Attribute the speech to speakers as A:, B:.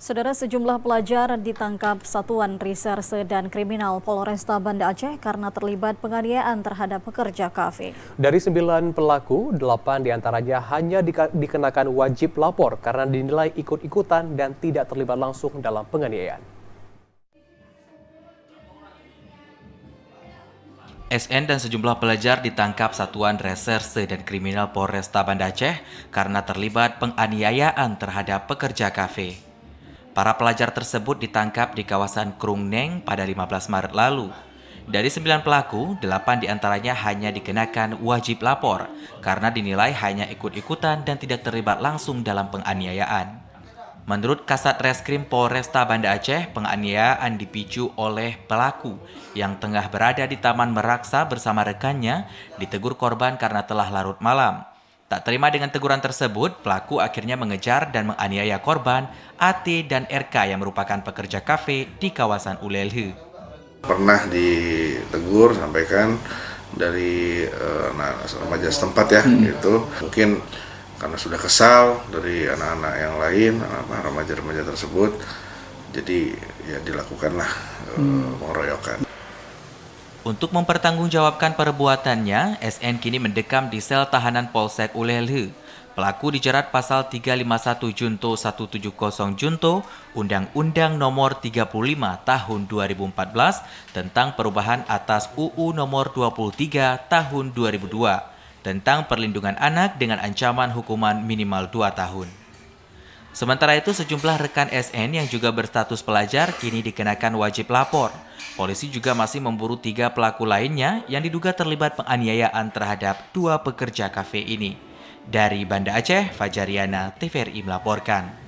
A: Saudara sejumlah pelajar ditangkap Satuan Reserse dan Kriminal Polresta Banda Aceh karena terlibat penganiayaan terhadap pekerja kafe.
B: Dari sembilan pelaku, delapan diantaranya hanya dikenakan wajib lapor karena dinilai ikut-ikutan dan tidak terlibat langsung dalam penganiayaan.
C: SN dan sejumlah pelajar ditangkap Satuan Reserse dan Kriminal Polresta Banda Aceh karena terlibat penganiayaan terhadap pekerja kafe. Para pelajar tersebut ditangkap di kawasan Krung Neng pada 15 Maret lalu. Dari 9 pelaku, 8 diantaranya hanya dikenakan wajib lapor karena dinilai hanya ikut-ikutan dan tidak terlibat langsung dalam penganiayaan. Menurut Kasat Reskrim Polresta Banda Aceh, penganiayaan dipicu oleh pelaku yang tengah berada di Taman Meraksa bersama rekannya ditegur korban karena telah larut malam. Tak terima dengan teguran tersebut, pelaku akhirnya mengejar dan menganiaya korban AT dan RK yang merupakan pekerja kafe di kawasan Ulelhe.
D: Pernah ditegur, sampaikan dari uh, eh, remaja setempat ya, hmm. gitu. Mungkin karena sudah kesal dari anak-anak yang lain, remaja-remaja tersebut, jadi ya dilakukanlah eh, hmm. pengeroyokan.
C: Untuk mempertanggungjawabkan perbuatannya, SN kini mendekam di sel tahanan Polsek Ulelhe. Pelaku dijerat pasal 351 Junto 170 Junto Undang-Undang Nomor 35 Tahun 2014 tentang perubahan atas UU Nomor 23 Tahun 2002 tentang perlindungan anak dengan ancaman hukuman minimal 2 tahun. Sementara itu, sejumlah rekan SN yang juga berstatus pelajar kini dikenakan wajib lapor. Polisi juga masih memburu tiga pelaku lainnya yang diduga terlibat penganiayaan terhadap dua pekerja kafe ini. Dari Banda Aceh, Fajariana, TVRI melaporkan.